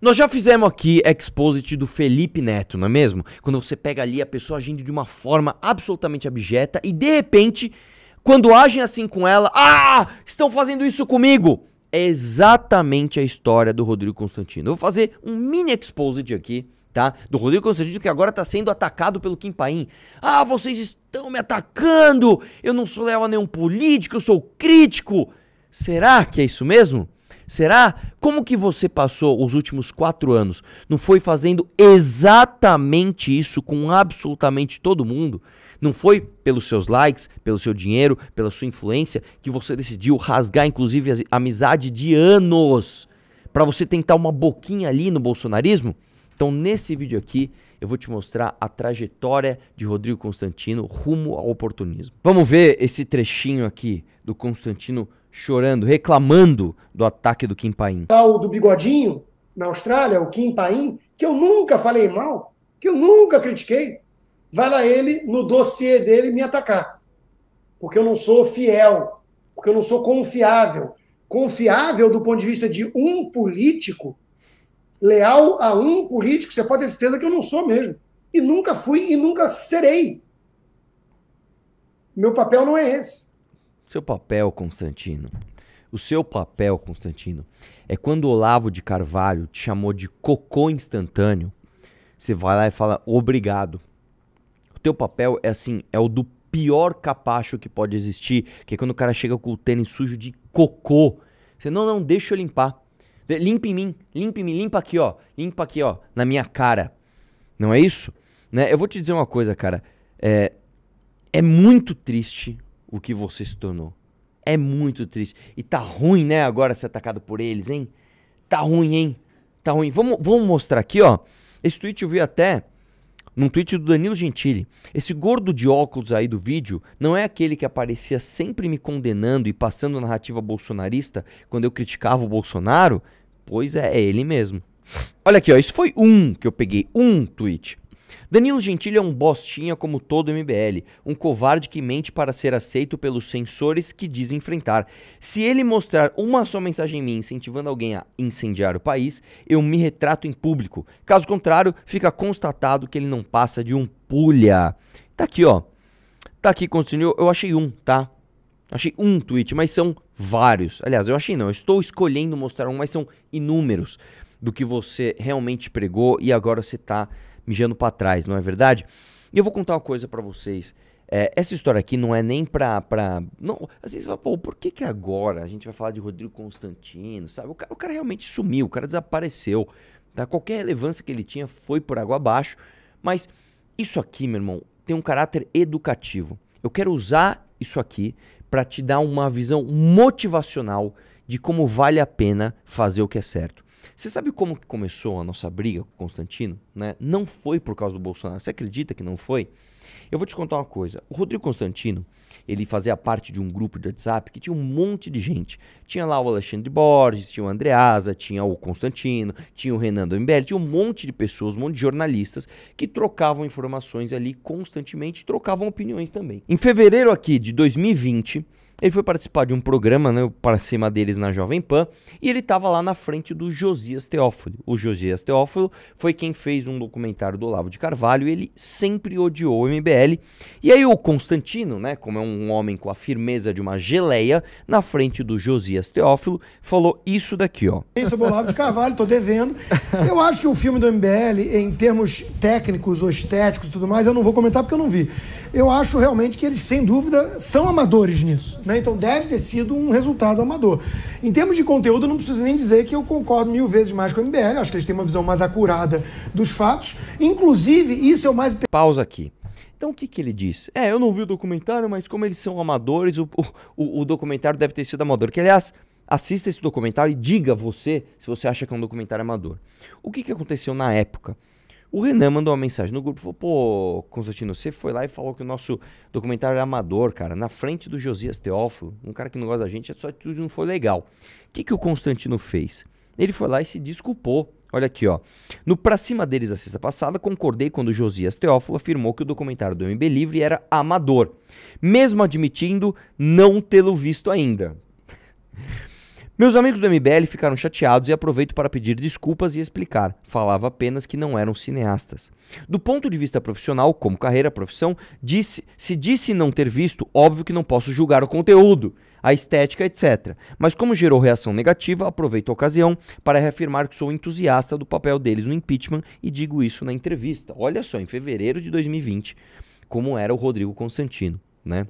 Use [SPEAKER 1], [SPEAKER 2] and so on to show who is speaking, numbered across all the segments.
[SPEAKER 1] Nós já fizemos aqui exposit do Felipe Neto, não é mesmo? Quando você pega ali a pessoa agindo de uma forma absolutamente abjeta e de repente, quando agem assim com ela, ah, estão fazendo isso comigo. É exatamente a história do Rodrigo Constantino. Eu vou fazer um mini exposit aqui, tá? Do Rodrigo Constantino que agora está sendo atacado pelo Kim Paim. Ah, vocês estão me atacando. Eu não sou leal a nenhum político, eu sou crítico. Será que é isso mesmo? Será? Como que você passou os últimos quatro anos? Não foi fazendo exatamente isso com absolutamente todo mundo? Não foi pelos seus likes, pelo seu dinheiro, pela sua influência que você decidiu rasgar, inclusive, a amizade de anos para você tentar uma boquinha ali no bolsonarismo? Então, nesse vídeo aqui, eu vou te mostrar a trajetória de Rodrigo Constantino rumo ao oportunismo. Vamos ver esse trechinho aqui do Constantino chorando, reclamando do ataque do Kim Paim.
[SPEAKER 2] Tal do Bigodinho, na Austrália, o Kim Paim, que eu nunca falei mal, que eu nunca critiquei, vai lá ele, no dossiê dele, me atacar. Porque eu não sou fiel, porque eu não sou confiável. Confiável do ponto de vista de um político, leal a um político, você pode ter certeza que eu não sou mesmo. E nunca fui e nunca serei. Meu papel não é esse.
[SPEAKER 1] Seu papel, Constantino. O seu papel, Constantino, é quando Olavo de Carvalho te chamou de cocô instantâneo, você vai lá e fala obrigado. O teu papel é assim, é o do pior capacho que pode existir, que é quando o cara chega com o tênis sujo de cocô. Você, não, não, deixa eu limpar. Limpa em mim, limpa em mim, limpa aqui, ó. Limpa aqui, ó, na minha cara. Não é isso? Né? Eu vou te dizer uma coisa, cara. É, é muito triste o que você se tornou. É muito triste. E tá ruim, né, agora ser atacado por eles, hein? Tá ruim, hein? Tá ruim. Vamos, vamos mostrar aqui, ó. Esse tweet eu vi até num tweet do Danilo Gentili. Esse gordo de óculos aí do vídeo não é aquele que aparecia sempre me condenando e passando narrativa bolsonarista quando eu criticava o Bolsonaro? Pois é, é ele mesmo. Olha aqui, ó, isso foi um que eu peguei, um tweet. Danilo Gentili é um bostinha como todo MBL, um covarde que mente para ser aceito pelos censores que diz enfrentar. Se ele mostrar uma só mensagem em mim incentivando alguém a incendiar o país, eu me retrato em público. Caso contrário, fica constatado que ele não passa de um pulha. Tá aqui, ó. Tá aqui, continua. Eu achei um, tá? Achei um tweet, mas são vários. Aliás, eu achei não, eu estou escolhendo mostrar um, mas são inúmeros do que você realmente pregou e agora você está mijando para trás, não é verdade? E eu vou contar uma coisa para vocês. É, essa história aqui não é nem pra. pra não, às vezes você fala, pô, por que, que agora a gente vai falar de Rodrigo Constantino, sabe? O cara, o cara realmente sumiu, o cara desapareceu. Tá? Qualquer relevância que ele tinha foi por água abaixo. Mas isso aqui, meu irmão, tem um caráter educativo. Eu quero usar isso aqui para te dar uma visão motivacional de como vale a pena fazer o que é certo. Você sabe como que começou a nossa briga com o Constantino? Né? Não foi por causa do Bolsonaro. Você acredita que não foi? Eu vou te contar uma coisa. O Rodrigo Constantino, ele fazia parte de um grupo de WhatsApp que tinha um monte de gente. Tinha lá o Alexandre Borges, tinha o Andreasa, tinha o Constantino, tinha o Renan do MBL, tinha um monte de pessoas, um monte de jornalistas que trocavam informações ali constantemente, trocavam opiniões também. Em fevereiro aqui de 2020, ele foi participar de um programa, né, para cima deles na Jovem Pan, e ele estava lá na frente do Josias Teófilo. O Josias Teófilo foi quem fez um documentário do Olavo de Carvalho, e ele sempre odiou o MBL. E aí o Constantino, né, como é um homem com a firmeza de uma geleia, na frente do Josias Teófilo, falou isso daqui, ó.
[SPEAKER 2] Isso é o Olavo de Carvalho, tô devendo. Eu acho que o filme do MBL, em termos técnicos ou estéticos e tudo mais, eu não vou comentar porque eu não vi eu acho realmente que eles, sem dúvida, são amadores nisso. Né? Então deve ter sido um resultado amador. Em termos de conteúdo, não preciso nem dizer que eu concordo mil vezes mais com o MBL. Acho que eles
[SPEAKER 1] têm uma visão mais acurada dos fatos. Inclusive, isso é o mais. Pausa aqui. Então o que, que ele diz? É, eu não vi o documentário, mas como eles são amadores, o, o, o documentário deve ter sido amador. Que, aliás, assista esse documentário e diga você se você acha que é um documentário amador. O que, que aconteceu na época? O Renan mandou uma mensagem no grupo, falou, pô, Constantino, você foi lá e falou que o nosso documentário era amador, cara, na frente do Josias Teófilo, um cara que não gosta da gente, é só tudo não foi legal. O que, que o Constantino fez? Ele foi lá e se desculpou. Olha aqui, ó. No Pra Cima deles, a sexta passada, concordei quando Josias Teófilo afirmou que o documentário do MB Livre era amador, mesmo admitindo não tê-lo visto ainda. Meus amigos do MBL ficaram chateados e aproveito para pedir desculpas e explicar. Falava apenas que não eram cineastas. Do ponto de vista profissional, como carreira, profissão, disse, se disse não ter visto, óbvio que não posso julgar o conteúdo, a estética, etc. Mas como gerou reação negativa, aproveito a ocasião para reafirmar que sou entusiasta do papel deles no impeachment e digo isso na entrevista. Olha só, em fevereiro de 2020, como era o Rodrigo Constantino, né?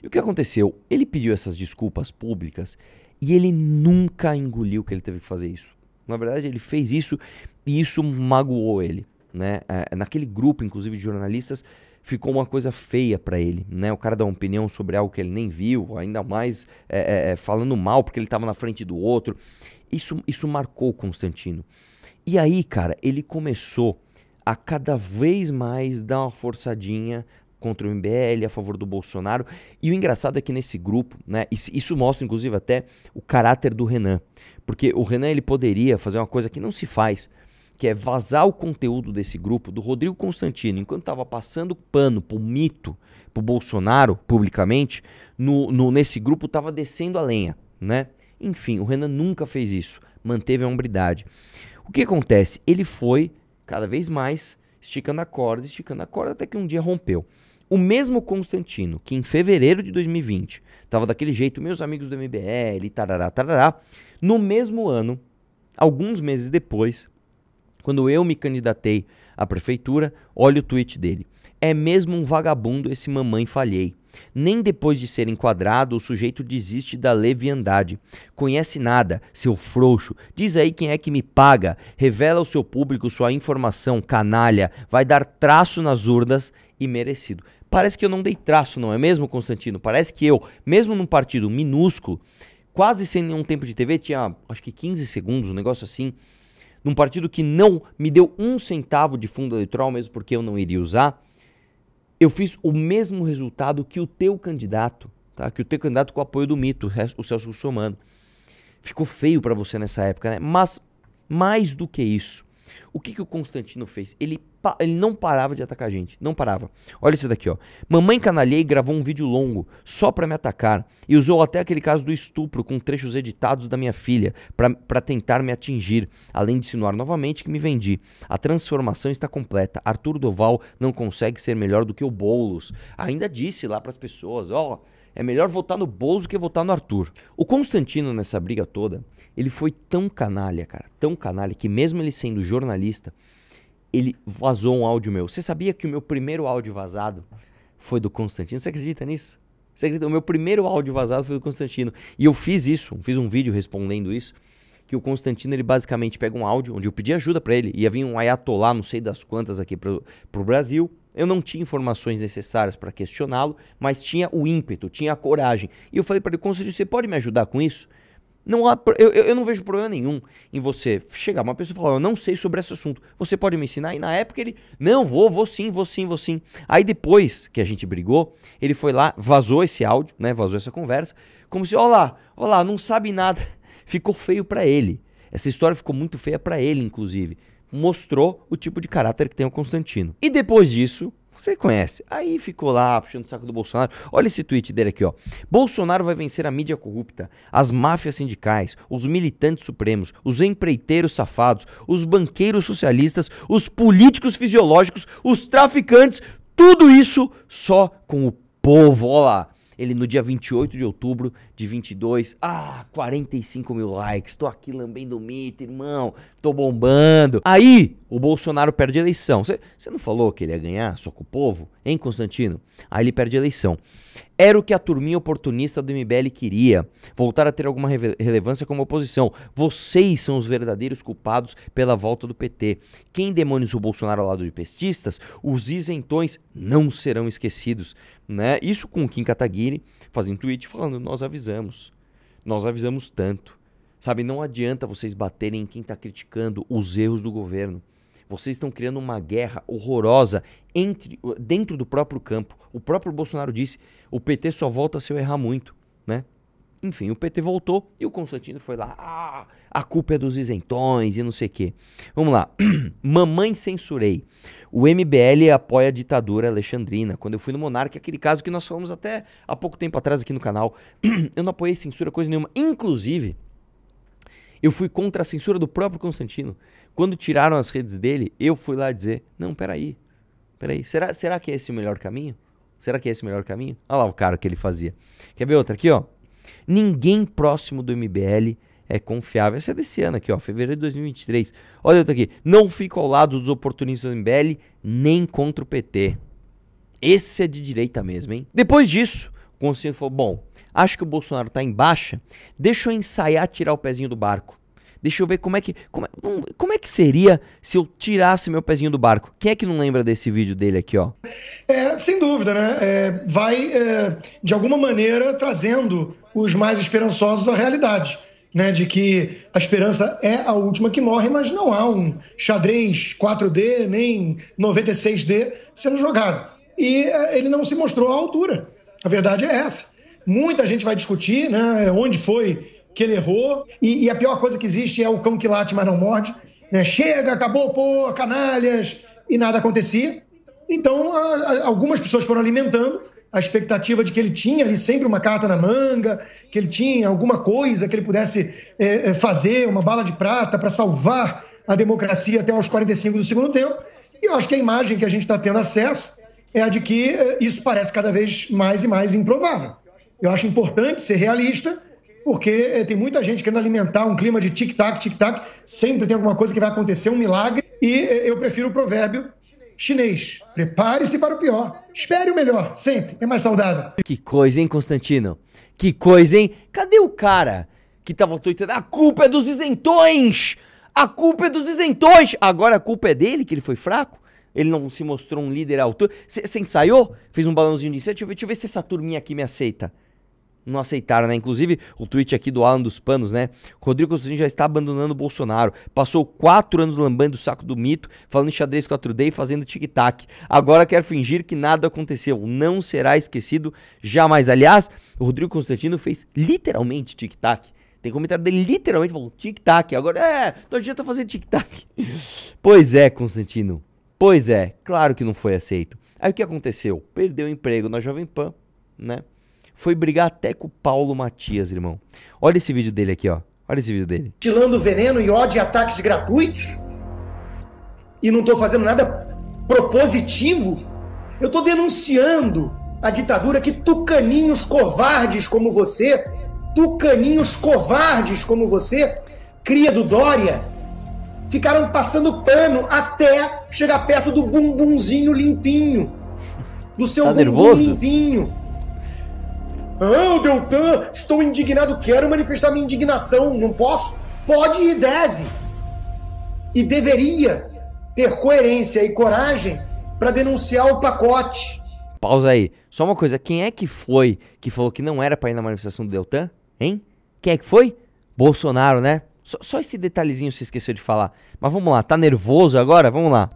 [SPEAKER 1] E o que aconteceu? Ele pediu essas desculpas públicas e ele nunca engoliu que ele teve que fazer isso. Na verdade, ele fez isso e isso magoou ele. Né? É, naquele grupo, inclusive, de jornalistas, ficou uma coisa feia para ele, né? O cara dá uma opinião sobre algo que ele nem viu, ainda mais é, é, é falando mal porque ele estava na frente do outro. Isso, isso marcou o Constantino. E aí, cara, ele começou a cada vez mais dar uma forçadinha contra o MBL, a favor do Bolsonaro. E o engraçado é que nesse grupo, né, isso mostra inclusive até o caráter do Renan, porque o Renan ele poderia fazer uma coisa que não se faz, que é vazar o conteúdo desse grupo do Rodrigo Constantino, enquanto estava passando pano pro mito, pro Bolsonaro publicamente, no, no nesse grupo estava descendo a lenha, né? Enfim, o Renan nunca fez isso, manteve a hombridade. O que acontece? Ele foi cada vez mais esticando a corda, esticando a corda, até que um dia rompeu. O mesmo Constantino, que em fevereiro de 2020 estava daquele jeito, meus amigos do MBL, tarará, tarará, no mesmo ano, alguns meses depois, quando eu me candidatei à prefeitura, olha o tweet dele. É mesmo um vagabundo esse mamãe falhei. Nem depois de ser enquadrado, o sujeito desiste da leviandade. Conhece nada, seu frouxo. Diz aí quem é que me paga. Revela ao seu público sua informação, canalha. Vai dar traço nas urdas e merecido. Parece que eu não dei traço, não é mesmo, Constantino? Parece que eu, mesmo num partido minúsculo, quase sem nenhum tempo de TV, tinha acho que 15 segundos, um negócio assim, num partido que não me deu um centavo de fundo eleitoral, mesmo porque eu não iria usar, eu fiz o mesmo resultado que o teu candidato, tá? Que o teu candidato com o apoio do mito, o Celso Russomano. Ficou feio para você nessa época, né? Mas mais do que isso, o que, que o Constantino fez? Ele, ele não parava de atacar a gente. Não parava. Olha isso daqui, ó. Mamãe Canalhei gravou um vídeo longo só para me atacar e usou até aquele caso do estupro com trechos editados da minha filha para tentar me atingir, além de insinuar novamente que me vendi. A transformação está completa. Arthur Doval não consegue ser melhor do que o Boulos. Ainda disse lá para as pessoas, ó... Oh, é melhor votar no Bolso que votar no Arthur. O Constantino, nessa briga toda, ele foi tão canalha, cara, tão canalha, que mesmo ele sendo jornalista, ele vazou um áudio meu. Você sabia que o meu primeiro áudio vazado foi do Constantino? Você acredita nisso? Você acredita? O meu primeiro áudio vazado foi do Constantino. E eu fiz isso, fiz um vídeo respondendo isso que o Constantino ele basicamente pega um áudio onde eu pedi ajuda para ele, ia vir um ayatolá, não sei das quantas aqui pro, pro Brasil, eu não tinha informações necessárias para questioná-lo, mas tinha o ímpeto, tinha a coragem. E eu falei para ele, Conselho, você pode me ajudar com isso? Não há, eu, eu não vejo problema nenhum em você chegar uma pessoa e falar, eu não sei sobre esse assunto, você pode me ensinar? E na época ele, não, vou, vou sim, vou sim, vou sim. Aí depois que a gente brigou, ele foi lá, vazou esse áudio, né, vazou essa conversa, como se, 'Olá, lá, lá, não sabe nada. Ficou feio para ele. Essa história ficou muito feia para ele, inclusive mostrou o tipo de caráter que tem o Constantino. E depois disso, você conhece. Aí ficou lá puxando o saco do Bolsonaro. Olha esse tweet dele aqui, ó. Bolsonaro vai vencer a mídia corrupta, as máfias sindicais, os militantes supremos, os empreiteiros safados, os banqueiros socialistas, os políticos fisiológicos, os traficantes, tudo isso só com o povo. Olha lá. Ele no dia 28 de outubro de 22. Ah, 45 mil likes. Tô aqui lambendo o mito, irmão tô bombando. Aí o Bolsonaro perde a eleição. Você não falou que ele ia ganhar só com o povo, hein, Constantino? Aí ele perde a eleição. Era o que a turminha oportunista do MBL queria: voltar a ter alguma relevância como oposição. Vocês são os verdadeiros culpados pela volta do PT. Quem demônios o Bolsonaro ao lado de pestistas, os isentões não serão esquecidos. Né? Isso com o Kim Kataguiri fazendo tweet falando: nós avisamos. Nós avisamos tanto. Sabe, não adianta vocês baterem em quem está criticando os erros do governo. Vocês estão criando uma guerra horrorosa entre, dentro do próprio campo. O próprio Bolsonaro disse: o PT só volta se eu errar muito, né? Enfim, o PT voltou e o Constantino foi lá. Ah, a culpa é dos isentões e não sei o quê. Vamos lá. Mamãe censurei. O MBL apoia a ditadura alexandrina. Quando eu fui no Monarca, aquele caso que nós falamos até há pouco tempo atrás aqui no canal, eu não apoiei censura, coisa nenhuma. Inclusive, eu fui contra a censura do próprio Constantino. Quando tiraram as redes dele, eu fui lá dizer: não, peraí, peraí, será, será que é esse o melhor caminho? Será que é esse o melhor caminho? Olha lá o cara que ele fazia. Quer ver outra aqui, ó? Ninguém próximo do MBL é confiável. Essa é desse ano aqui, ó, fevereiro de 2023. Olha outra aqui. Não fico ao lado dos oportunistas do MBL, nem contra o PT. Esse é de direita mesmo, hein? Depois disso, conselho falou: bom, acho que o Bolsonaro está em baixa, deixa eu ensaiar tirar o pezinho do barco. Deixa eu ver como é que. Como é, como é que seria se eu tirasse meu pezinho do barco? Quem é que não lembra desse vídeo dele aqui, ó?
[SPEAKER 2] É, sem dúvida, né? É, vai, é, de alguma maneira, trazendo os mais esperançosos à realidade. Né, de que a esperança é a última que morre, mas não há um xadrez 4D nem 96D sendo jogado. E é, ele não se mostrou à altura. A verdade é essa. Muita gente vai discutir né, onde foi que ele errou, e, e a pior coisa que existe é o cão que late, mas não morde. Né? Chega, acabou, pô, canalhas, e nada acontecia. Então, a, a, algumas pessoas foram alimentando a expectativa de que ele tinha ali sempre uma carta na manga, que ele tinha alguma coisa que ele pudesse é, é fazer, uma bala de prata para salvar a democracia até aos 45 do segundo tempo. E eu acho que a imagem que a gente está tendo acesso é a de que eh, isso parece cada vez mais e mais improvável. Eu acho importante ser realista, porque eh, tem muita gente querendo alimentar um clima de tic-tac, tic-tac, sempre tem alguma coisa que vai acontecer, um milagre, e eh, eu prefiro o provérbio chinês. Prepare-se para o pior.
[SPEAKER 1] Espere o melhor, sempre. É mais saudável. Que coisa, hein, Constantino? Que coisa, hein? Cadê o cara que tava tweetando? A culpa é dos isentões! A culpa é dos isentões! Agora a culpa é dele, que ele foi fraco? Ele não se mostrou um líder à altura. Você ensaiou? Fez um balãozinho de incêndio. Deixa, deixa eu ver se essa turminha aqui me aceita não aceitaram, né? Inclusive, o tweet aqui do Alan dos Panos, né? Rodrigo Constantino já está abandonando o Bolsonaro. Passou quatro anos lambando o saco do mito, falando em xadrez 4D e fazendo tic-tac. Agora quer fingir que nada aconteceu. Não será esquecido jamais. Aliás, o Rodrigo Constantino fez literalmente tic-tac. Tem comentário dele literalmente falando tic-tac. Agora, é, dia está fazendo tic-tac. pois é, Constantino. Pois é, claro que não foi aceito. Aí o que aconteceu? Perdeu o emprego na Jovem Pan, né? Foi brigar até com o Paulo Matias, irmão. Olha esse vídeo dele aqui, ó. Olha esse vídeo dele.
[SPEAKER 2] Tilando veneno e ódio e ataques gratuitos? E não estou fazendo nada propositivo? Eu estou denunciando a ditadura que tucaninhos covardes como você, tucaninhos covardes como você, cria do Dória, ficaram passando pano até chegar perto do bumbumzinho limpinho. Do seu tá bumbum nervoso? limpinho. Ah, Deltan, estou indignado, quero manifestar minha indignação, não posso? Pode e deve. E deveria ter coerência e coragem para denunciar o pacote.
[SPEAKER 1] Pausa aí. Só uma coisa, quem é que foi que falou que não era para ir na manifestação do Deltan? Hein? Quem é que foi? Bolsonaro, né? Só, só esse detalhezinho você esqueceu de falar. Mas vamos lá, tá nervoso agora? Vamos lá.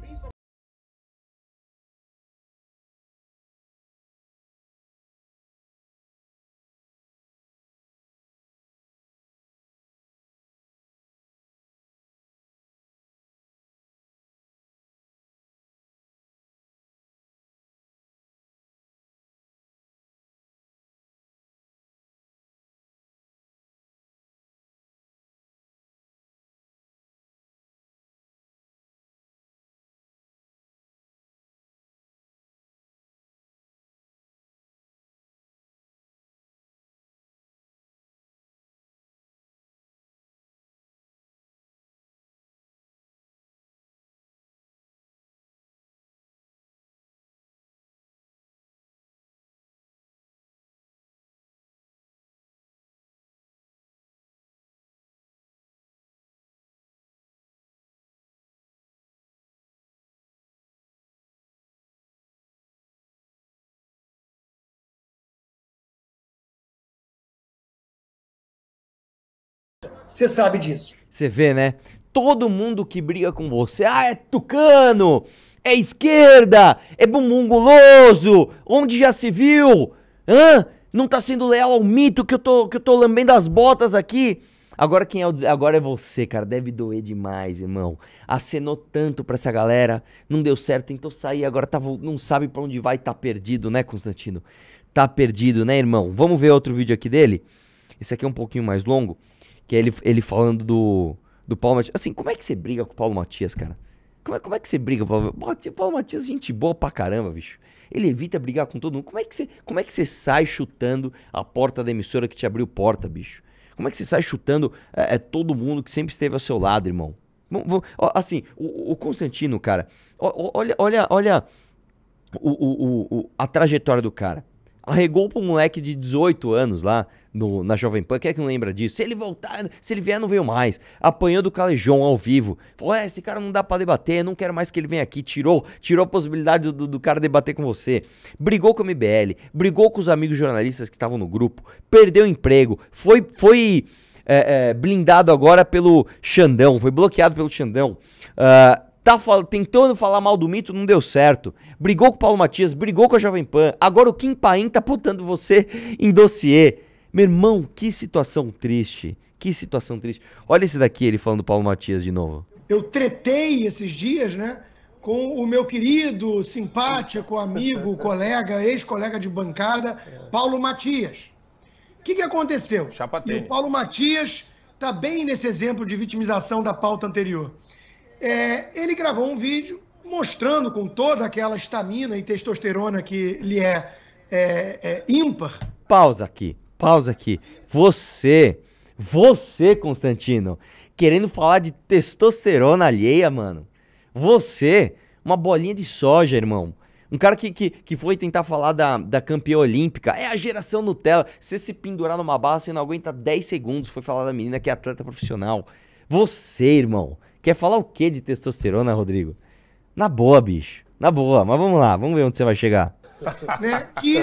[SPEAKER 1] Então, você sabe disso. Você vê, né? Todo mundo que briga com você, ah, é tucano, é esquerda, é bumunguloso, onde já se viu? Hã? Não tá sendo leal ao mito que eu tô, que eu tô lambendo as botas aqui. Agora quem é o agora é você, cara. Deve doer demais, irmão. Acenou tanto para essa galera, não deu certo, tentou sair, agora tá, não sabe para onde vai, tá perdido, né, Constantino? Tá perdido, né, irmão? Vamos ver outro vídeo aqui dele. Esse aqui é um pouquinho mais longo. Que é ele, ele falando do, do Paulo Matias. Assim, como é que você briga com o Paulo Matias, cara? Como é, como é que você briga com o Paulo Matias? gente boa pra caramba, bicho. Ele evita brigar com todo mundo. Como é que você, como é que você sai chutando a porta da emissora que te abriu porta, bicho? Como é que você sai chutando é, é todo mundo que sempre esteve ao seu lado, irmão? Assim, o, o Constantino, cara, olha, olha, olha o, o, o, a trajetória do cara arregou pro moleque de 18 anos lá no, na Jovem Pan. Quem é que não lembra disso? Se ele voltar, se ele vier, não veio mais. Apanhou do Calejão ao vivo. Falou: é, esse cara não dá para debater, não quero mais que ele venha aqui. Tirou, tirou a possibilidade do, do cara debater com você. Brigou com o MBL, brigou com os amigos jornalistas que estavam no grupo, perdeu emprego, foi. foi é, é, blindado agora pelo Xandão, foi bloqueado pelo Xandão. Uh, tá fal tentando falar mal do mito, não deu certo. Brigou com o Paulo Matias, brigou com a Jovem Pan. Agora o Kim Paim tá botando você em dossiê. Meu irmão, que situação triste. Que situação triste. Olha esse daqui, ele falando do Paulo Matias de novo.
[SPEAKER 2] Eu tretei esses dias, né? Com o meu querido, simpático, amigo, colega, ex-colega de bancada, Paulo Matias. O que, que aconteceu? Chapa e o Paulo Matias está bem nesse exemplo de vitimização da pauta anterior. É, ele gravou um vídeo mostrando com toda aquela estamina e testosterona que lhe é, é, é ímpar.
[SPEAKER 1] Pausa aqui, pausa aqui. Você, você, Constantino, querendo falar de testosterona alheia, mano. Você, uma bolinha de soja, irmão. Um cara que, que, que foi tentar falar da, da campeã olímpica. É a geração Nutella. Se se pendurar numa barra, você não aguenta 10 segundos. Foi falar da menina que é atleta profissional. Você, irmão. Quer falar o que de testosterona, Rodrigo? Na boa, bicho. Na boa, mas vamos lá, vamos ver onde você vai chegar.
[SPEAKER 2] Né, que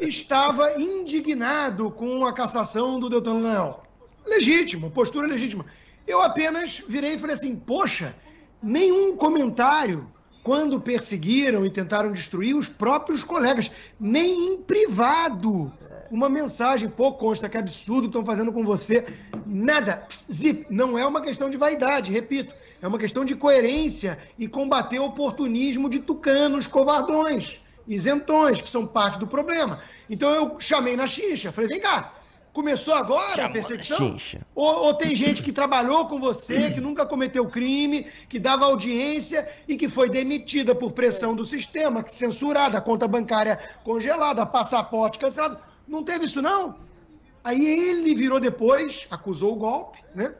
[SPEAKER 2] estava indignado com a cassação do Deltan Leal. Legítimo, postura legítima. Eu apenas virei e falei assim: poxa, nenhum comentário quando perseguiram e tentaram destruir os próprios colegas, nem em privado uma mensagem. Pô, consta que absurdo estão fazendo com você. Nada. Zip, não é uma questão de vaidade, repito. É uma questão de coerência e combater o oportunismo de tucanos, covardões, isentões, que são parte do problema. Então eu chamei na xixa, falei, vem cá, começou agora Chamou a perseguição? Ou, ou, tem gente que trabalhou com você, que nunca cometeu crime, que dava audiência e que foi demitida por pressão do sistema, que censurada, conta bancária congelada, passaporte cancelado. Não teve isso, não? Aí ele virou depois, acusou o golpe, né?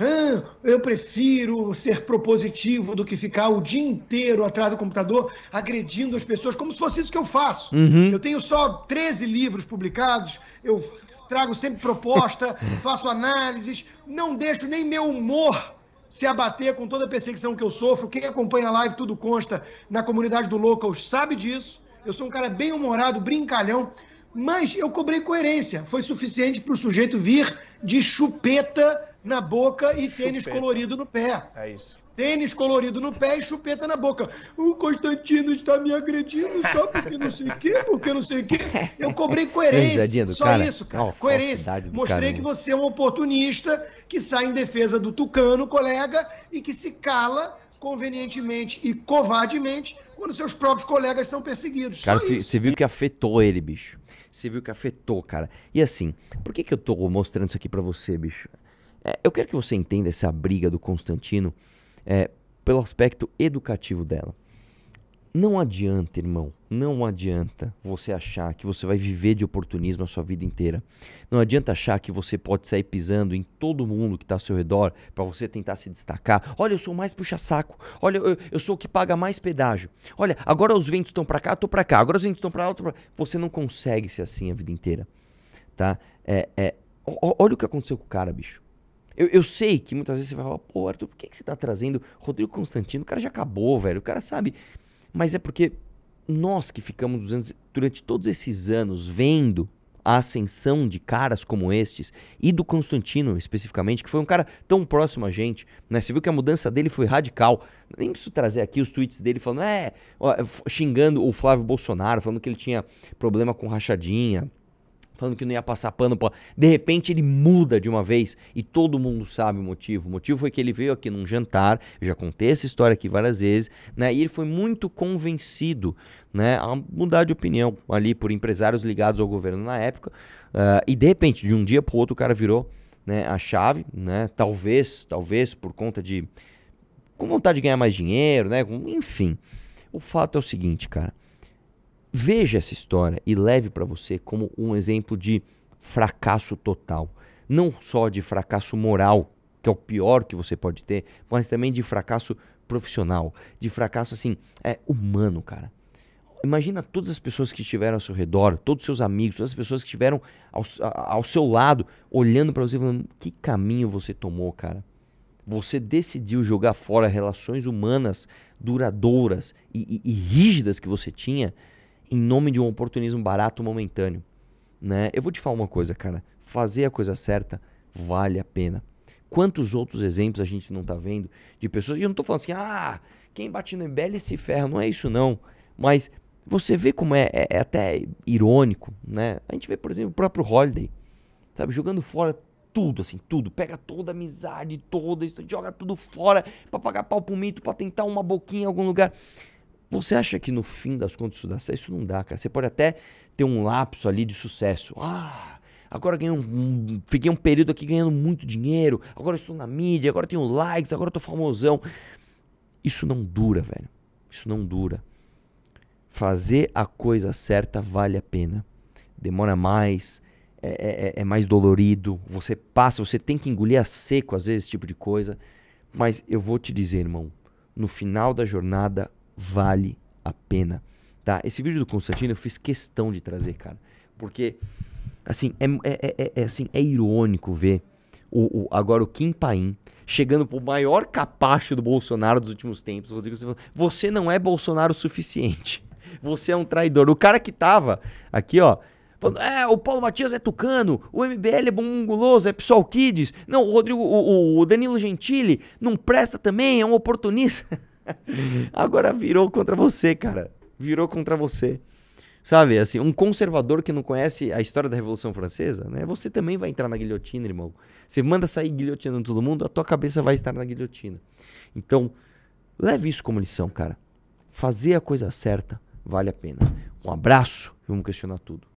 [SPEAKER 2] Ah, eu prefiro ser propositivo do que ficar o dia inteiro atrás do computador agredindo as pessoas, como se fosse isso que eu faço. Uhum. Eu tenho só 13 livros publicados, eu trago sempre proposta, faço análises, não deixo nem meu humor se abater com toda a perseguição que eu sofro. Quem acompanha a live, tudo consta na comunidade do Locals, sabe disso. Eu sou um cara bem humorado, brincalhão, mas eu cobrei coerência. Foi suficiente para o sujeito vir de chupeta na boca e chupeta. tênis colorido no pé. É isso. Tênis colorido no pé e chupeta na boca. O Constantino está me agredindo só porque não sei o quê, porque não sei o quê. Eu cobrei coerência. só cara. isso,
[SPEAKER 1] cara. Não, coerência. Mostrei que
[SPEAKER 2] você é um oportunista que sai em defesa do tucano, colega, e que se cala convenientemente e covardemente quando seus próprios colegas são perseguidos. Cara, você
[SPEAKER 1] viu que afetou ele, bicho. Você viu que afetou, cara. E assim, por que, que eu tô mostrando isso aqui para você, bicho? É, eu quero que você entenda essa briga do Constantino é, pelo aspecto educativo dela. Não adianta, irmão, não adianta você achar que você vai viver de oportunismo a sua vida inteira. Não adianta achar que você pode sair pisando em todo mundo que está ao seu redor para você tentar se destacar. Olha, eu sou mais puxa-saco. Olha, eu, eu, sou o que paga mais pedágio. Olha, agora os ventos estão para cá, estou tô para cá. Agora os ventos estão para lá, estou para Você não consegue ser assim a vida inteira, tá? É, é... olha o que aconteceu com o cara, bicho. Eu, eu, sei que muitas vezes você vai falar, pô, Arthur, por que, que você está trazendo Rodrigo Constantino? O cara já acabou, velho. O cara sabe. Mas é porque nós que ficamos durante todos esses anos vendo a ascensão de caras como estes e do Constantino especificamente, que foi um cara tão próximo a gente, né? Você viu que a mudança dele foi radical. Nem preciso trazer aqui os tweets dele falando, é, xingando o Flávio Bolsonaro, falando que ele tinha problema com rachadinha falando que não ia passar pano. Pra... De repente ele muda de uma vez e todo mundo sabe o motivo. O motivo foi que ele veio aqui num jantar, eu já contei essa história aqui várias vezes, né? E ele foi muito convencido, né, a mudar de opinião ali por empresários ligados ao governo na época. Uh, e de repente, de um dia para o outro, o cara virou né, a chave, né? Talvez, talvez por conta de com vontade de ganhar mais dinheiro, né? Enfim, o fato é o seguinte, cara. Veja essa história e leve para você como um exemplo de fracasso total. Não só de fracasso moral, que é o pior que você pode ter, mas também de fracasso profissional, de fracasso assim, é humano, cara. Imagina todas as pessoas que estiveram ao seu redor, todos os seus amigos, todas as pessoas que estiveram ao, ao seu lado, olhando para você falando: que caminho você tomou, cara? Você decidiu jogar fora relações humanas duradouras e, e, e rígidas que você tinha em nome de um oportunismo barato momentâneo. Né? Eu vou te falar uma coisa, cara. Fazer a coisa certa vale a pena. Quantos outros exemplos a gente não está vendo de pessoas. E eu não estou falando assim, ah, quem bate no MBL se ferra. Não é isso, não. Mas você vê como é, é, é até irônico, né? A gente vê, por exemplo, o próprio Holiday, sabe? Jogando fora tudo, assim, tudo. Pega toda a amizade, toda, joga tudo fora para pagar pau pro mito, pra tentar uma boquinha em algum lugar. Você acha que no fim das contas isso dá certo? Isso não dá, cara. Você pode até ter um lapso ali de sucesso. Ah, agora ganhei um, um, fiquei um período aqui ganhando muito dinheiro, agora estou na mídia, agora tenho likes, agora estou famosão. Isso não dura, velho. Isso não dura. Fazer a coisa certa vale a pena. Demora mais, é, é, é, é mais dolorido, você passa, você tem que engolir a seco às vezes esse tipo de coisa. Mas eu vou te dizer, irmão, no final da jornada vale a pena. Tá? Esse vídeo do Constantino eu fiz questão de trazer, cara. Porque, assim, é, é, é, é assim, é irônico ver o, o, agora o Kim Paim chegando pro maior capacho do Bolsonaro dos últimos tempos. Rodrigo você não é Bolsonaro o suficiente. Você é um traidor. O cara que tava aqui, ó. Falando, é, o Paulo Matias é tucano, o MBL é bunguloso, é pessoal Kids. Não, o Rodrigo, o, o Danilo Gentili não presta também, é um oportunista. Agora virou contra você, cara. Virou contra você. Sabe, assim, um conservador que não conhece a história da Revolução Francesa, né? Você também vai entrar na guilhotina, irmão. Você manda sair guilhotinando todo mundo, a tua cabeça vai estar na guilhotina. Então, leve isso como lição, cara. Fazer a coisa certa vale a pena. Um abraço e vamos questionar tudo.